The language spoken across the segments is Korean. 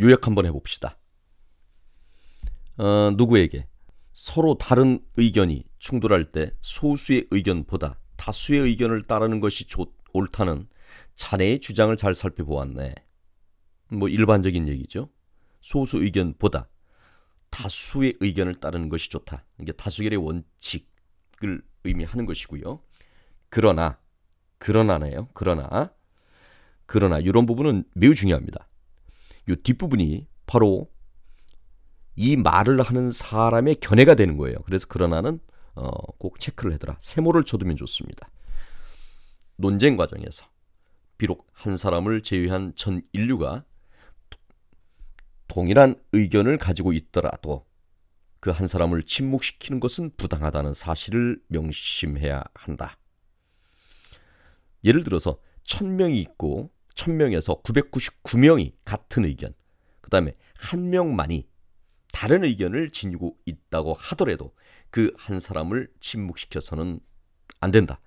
요약 한번 해봅시다. 어, 누구에게 서로 다른 의견이 충돌할 때 소수의 의견보다 다수의 의견을 따르는 것이 좋, 옳다는 자네의 주장을 잘 살펴보았네. 뭐 일반적인 얘기죠. 소수 의견보다 다수의 의견을 따르는 것이 좋다. 이게 다수결의 원칙을 의미하는 것이고요. 그러나, 그러나네요. 그러나, 그러나 이런 부분은 매우 중요합니다. 이 뒷부분이 바로 이 말을 하는 사람의 견해가 되는 거예요. 그래서 그러나는 어, 꼭 체크를 해더라. 세모를 쳐두면 좋습니다. 논쟁 과정에서 비록 한 사람을 제외한 전 인류가 동일한 의견을 가지고 있더라도 그 한 사람을 침묵시키는 것은 부당하다는 사실을 명심해야 한다. 예를 들어서 천 명이 있고 1000명에서 999명이 같은 의견, 그 다음에 한 명만이 다른 의견을 지니고 있다고 하더라도 그 한 사람을 침묵시켜서는 안 된다.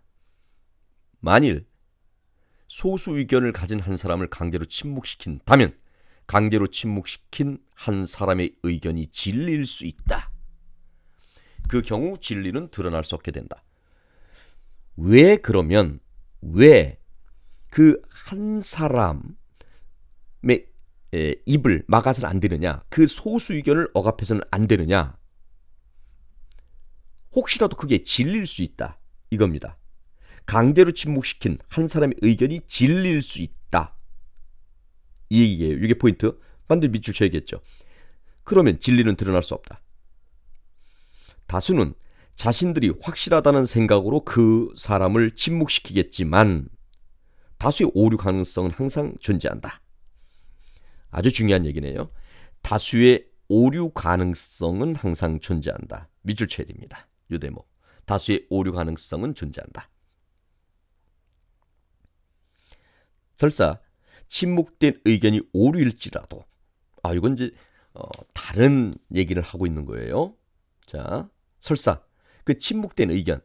만일 소수 의견을 가진 한 사람을 강제로 침묵시킨다면 강제로 침묵시킨 한 사람의 의견이 진리일 수 있다. 그 경우 진리는 드러날 수 없게 된다. 왜 그러면 왜그 한 사람의 입을 막아서는 안 되느냐, 그 소수 의견을 억압해서는 안 되느냐, 혹시라도 그게 질릴 수 있다 이겁니다. 강제로 침묵시킨 한 사람의 의견이 질릴 수 있다. 이 얘기예요. 이게 포인트. 반드시 밑줄 쳐야겠죠. 그러면 진리는 드러날 수 없다. 다수는 자신들이 확실하다는 생각으로 그 사람을 침묵시키겠지만 다수의 오류 가능성은 항상 존재한다. 아주 중요한 얘기네요. 다수의 오류 가능성은 항상 존재한다. 밑줄 쳐야 됩니다. 요 대목. 다수의 오류 가능성은 존재한다. 설사 침묵된 의견이 오류일지라도 아 이건 이제 어, 다른 얘기를 하고 있는 거예요. 자, 설사 그 침묵된 의견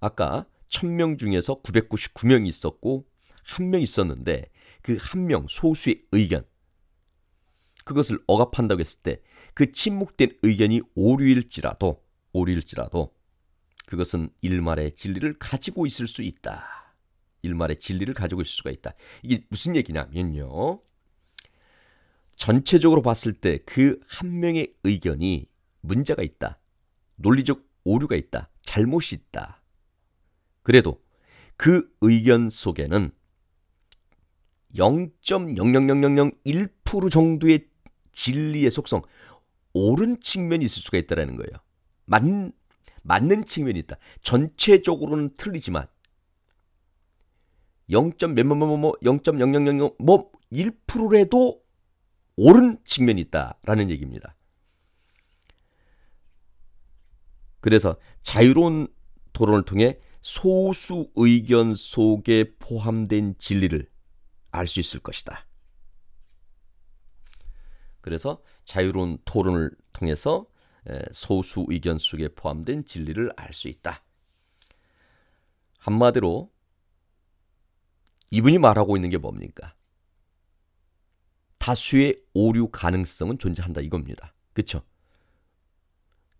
아까 1000명 중에서 999명이 있었고 한명 있었는데 그 한 명 소수의 의견 그것을 억압한다고 했을 때 그 침묵된 의견이 오류일지라도 오류일지라도 그것은 일말의 진리를 가지고 있을 수 있다. 일말의 진리를 가지고 있을 수가 있다. 이게 무슨 얘기냐면요. 전체적으로 봤을 때 그 한 명의 의견이 문제가 있다. 논리적 오류가 있다. 잘못이 있다. 그래도 그 의견 속에는 0.00001% 정도의 진리의 속성, 옳은 측면이 있을 수가 있다라는 거예요. 맞, 맞는 측면이 있다. 전체적으로는 틀리지만 0. 몇뭐뭐뭐 0.0000뭐 1%라도 옳은 측면이 있다라는 얘기입니다. 그래서 자유로운 토론을 통해 소수 의견 속에 포함된 진리를 알수 있을 것이다. 그래서 자유로운 토론을 통해서 소수 의견 속에 포함된 진리를 알 수 있다. 한마디로 이분이 말하고 있는 게 뭡니까? 다수의 오류 가능성은 존재한다 이겁니다. 그렇죠?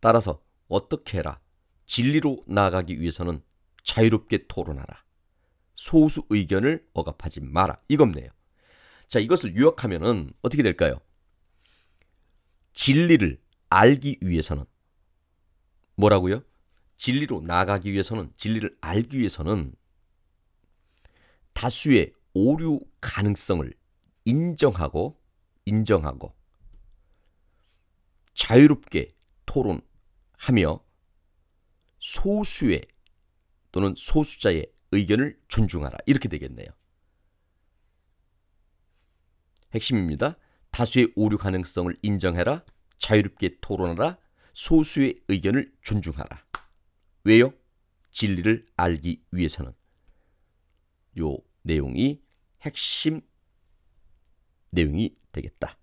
따라서 어떻게 해라. 진리로 나아가기 위해서는 자유롭게 토론하라. 소수 의견을 억압하지 마라. 이겁네요. 자, 이것을 요약하면은 어떻게 될까요? 진리를 알기 위해서는 뭐라고요? 진리로 나아가기 위해서는 진리를 알기 위해서는 다수의 오류 가능성을 인정하고 인정하고 자유롭게 토론하며 소수의 또는 소수자의 의견을 존중하라. 이렇게 되겠네요. 핵심입니다. 다수의 오류 가능성을 인정해라. 자유롭게 토론하라. 소수의 의견을 존중하라. 왜요? 진리를 알기 위해서는. 요 내용이 핵심 내용이 되겠다.